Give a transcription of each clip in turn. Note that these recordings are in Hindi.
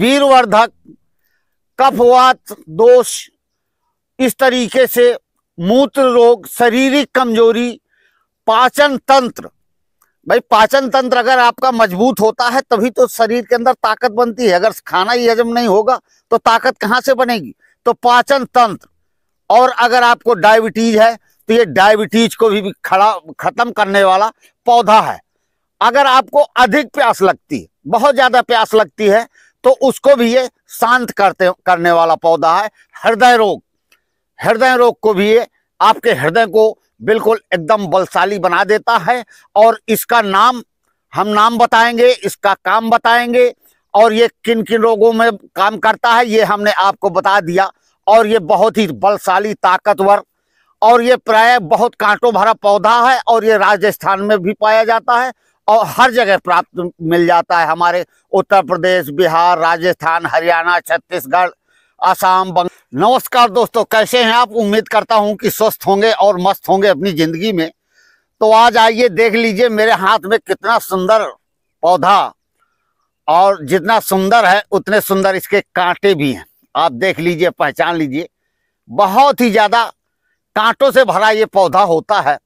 वीरवर्धक कफवात दोष इस तरीके से मूत्र रोग शारीरिक कमजोरी पाचन तंत्र भाई पाचन तंत्र अगर आपका मजबूत होता है तभी तो शरीर के अंदर ताकत बनती है अगर खाना ही हजम नहीं होगा तो ताकत कहाँ से बनेगी तो पाचन तंत्र और अगर आपको डायबिटीज है तो ये डायबिटीज को भी खड़ा खत्म करने वाला पौधा है अगर आपको अधिक प्यास लगती है बहुत ज़्यादा प्यास लगती है तो उसको भी ये शांत करते करने वाला पौधा है हृदय रोग हृदय रोग को भी ये आपके हृदय को बिल्कुल एकदम बलशाली बना देता है और इसका नाम हम नाम बताएंगे इसका काम बताएंगे और ये किन किन रोगों में काम करता है ये हमने आपको बता दिया और ये बहुत ही बलशाली ताकतवर और ये प्राय बहुत कांटों भरा पौधा है और ये राजस्थान में भी पाया जाता है और हर जगह प्राप्त मिल जाता है हमारे उत्तर प्रदेश बिहार राजस्थान हरियाणा छत्तीसगढ़ आसाम बंग नमस्कार दोस्तों कैसे हैं आप उम्मीद करता हूं कि स्वस्थ होंगे और मस्त होंगे अपनी ज़िंदगी में तो आज आइए देख लीजिए मेरे हाथ में कितना सुंदर पौधा और जितना सुंदर है उतने सुंदर इसके कांटे भी हैं आप देख लीजिए पहचान लीजिए बहुत ही ज़्यादा कांटों से भरा ये पौधा होता है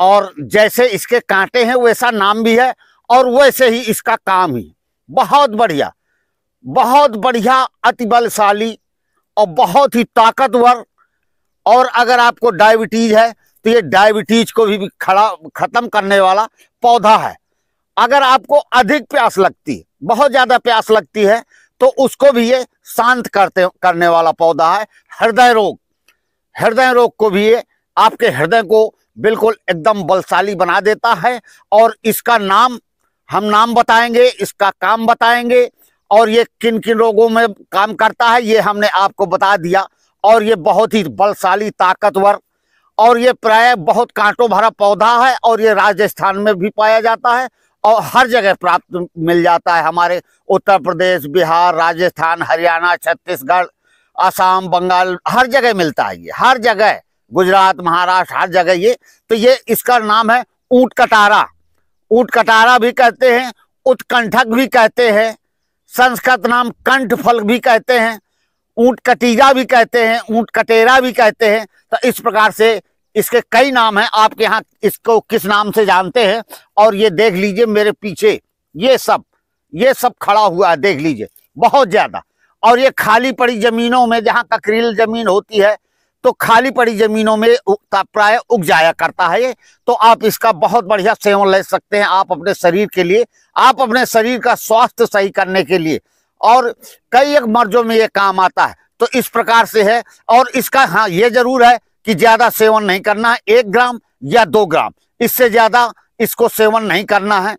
और जैसे इसके कांटे हैं वैसा नाम भी है और वैसे ही इसका काम ही बहुत बढ़िया बहुत बढ़िया अति बलशाली और बहुत ही ताकतवर और अगर आपको डायबिटीज़ है तो ये डायबिटीज़ को भी खड़ा ख़त्म करने वाला पौधा है अगर आपको अधिक प्यास लगती है बहुत ज़्यादा प्यास लगती है तो उसको भी ये शांत करते करने वाला पौधा है हृदय रोग हृदय रोग को भी ये आपके हृदय को बिल्कुल एकदम बलशाली बना देता है और इसका नाम हम नाम बताएंगे इसका काम बताएंगे और ये किन किन रोगों में काम करता है ये हमने आपको बता दिया और ये बहुत ही बलशाली ताकतवर और ये प्राय बहुत कांटों भरा पौधा है और ये राजस्थान में भी पाया जाता है और हर जगह प्राप्त मिल जाता है हमारे उत्तर प्रदेश बिहार राजस्थान हरियाणा छत्तीसगढ़ असम बंगाल हर जगह मिलता है ये हर जगह गुजरात महाराष्ट्र हर जगह ये तो ये इसका नाम है ऊट कटारा ऊट कटारा भी कहते हैं उत्कंठक भी कहते हैं संस्कृत नाम कंठ फल भी कहते हैं ऊँट कटीजा भी कहते हैं ऊँट कटेरा भी कहते हैं तो इस प्रकार से इसके कई नाम हैं आपके यहाँ इसको किस नाम से जानते हैं और ये देख लीजिए मेरे पीछे ये सब ये सब खड़ा हुआ है देख लीजिए बहुत ज़्यादा और ये खाली पड़ी ज़मीनों में जहाँ ककरील ज़मीन होती है तो खाली पड़ी ज़मीनों में प्राय उग जाया करता है ये तो आप इसका बहुत बढ़िया सेवन ले सकते हैं आप अपने शरीर के लिए आप अपने शरीर का स्वास्थ्य सही करने के लिए और कई एक मर्जों में ये काम आता है तो इस प्रकार से है और इसका हाँ ये जरूर है कि ज़्यादा सेवन नहीं करना है एक ग्राम या दो ग्राम इससे ज़्यादा इसको सेवन नहीं करना है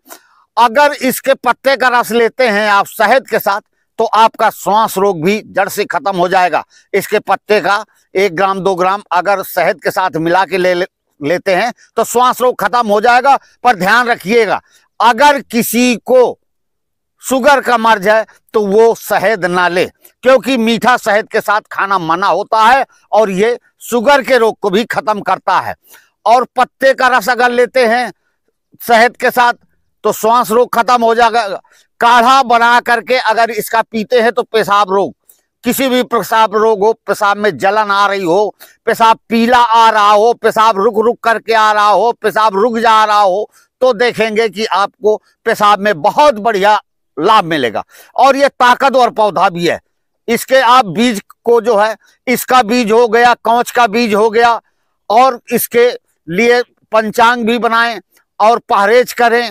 अगर इसके पत्ते का रस लेते हैं आप शहद के साथ तो आपका श्वास रोग भी जड़ से खत्म हो जाएगा इसके पत्ते का एक ग्राम दो ग्राम अगर शहद के साथ मिला के ले, ले लेते हैं तो श्वास रोग खत्म हो जाएगा पर ध्यान रखिएगा अगर किसी को शुगर का मर्ज है तो वो शहद ना ले क्योंकि मीठा शहद के साथ खाना मना होता है और ये शुगर के रोग को भी खत्म करता है और पत्ते का रस अगर लेते हैं शहद के साथ तो श्वास रोग खत्म हो जाएगा काढ़ा बना करके अगर इसका पीते हैं तो पेशाब रोग किसी भी पेशाब रोग हो पेशाब में जलन आ रही हो पेशाब पीला आ रहा हो पेशाब रुक रुक करके आ रहा हो पेशाब रुक जा रहा हो तो देखेंगे कि आपको पेशाब में बहुत बढ़िया लाभ मिलेगा और ये ताकतवर पौधा भी है इसके आप बीज को जो है इसका बीज हो गया कौच का बीज हो गया और इसके लिए पंचांग भी बनाएं और परहेज करें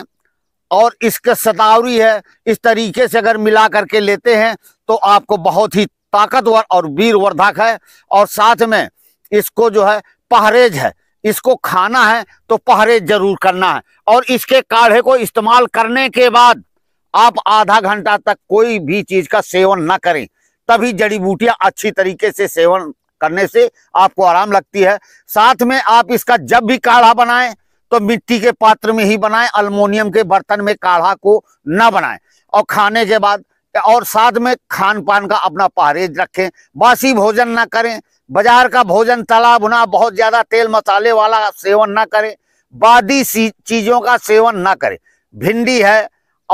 और इसके सतावरी है इस तरीके से अगर मिला करके लेते हैं तो आपको बहुत ही ताकतवर और वीरवर्धक है और साथ में इसको जो है पहरेज है इसको खाना है तो पहरेज जरूर करना है और इसके काढ़े को इस्तेमाल करने के बाद आप आधा घंटा तक कोई भी चीज़ का सेवन ना करें तभी जड़ी बूटियां अच्छी तरीके से सेवन करने से आपको आराम लगती है साथ में आप इसका जब भी काढ़ा बनाएं तो मिट्टी के पात्र में ही बनाए अल्मोनियम के बर्तन में काढ़ा को न बनाए और खाने के बाद और साथ में खान पान का अपना पहरेज रखें बासी भोजन ना करें बाजार का भोजन तला भुना बहुत ज़्यादा तेल मसाले वाला सेवन ना करें बादी चीज़ों का सेवन ना करें भिंडी है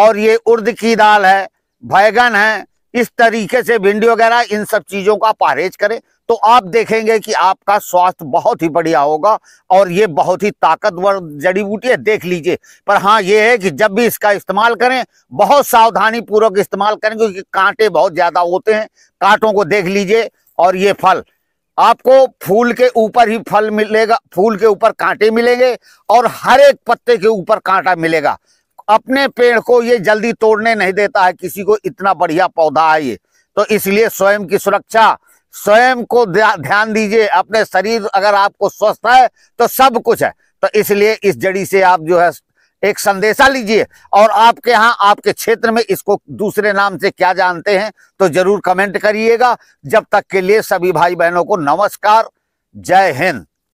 और ये उर्द की दाल है बैगन है इस तरीके से भिंडी वगैरह इन सब चीज़ों का परहेज करें तो आप देखेंगे कि आपका स्वास्थ्य बहुत ही बढ़िया होगा और ये बहुत ही ताकतवर जड़ी बूटी है देख लीजिए पर हाँ ये है कि जब भी इसका इस्तेमाल करें बहुत सावधानी पूर्वक इस्तेमाल करें क्योंकि कांटे बहुत ज़्यादा होते हैं कांटों को देख लीजिए और ये फल आपको फूल के ऊपर ही फल मिलेगा फूल के ऊपर कांटे मिलेंगे और हर एक पत्ते के ऊपर कांटा मिलेगा अपने पेड़ को ये जल्दी तोड़ने नहीं देता है किसी को इतना बढ़िया पौधा है ये तो इसलिए स्वयं की सुरक्षा स्वयं को ध्यान दीजिए अपने शरीर अगर आपको स्वस्थ है तो सब कुछ है तो इसलिए इस जड़ी से आप जो है एक संदेशा लीजिए और आपके यहाँ आपके क्षेत्र में इसको दूसरे नाम से क्या जानते हैं तो जरूर कमेंट करिएगा जब तक के लिए सभी भाई बहनों को नमस्कार जय हिंद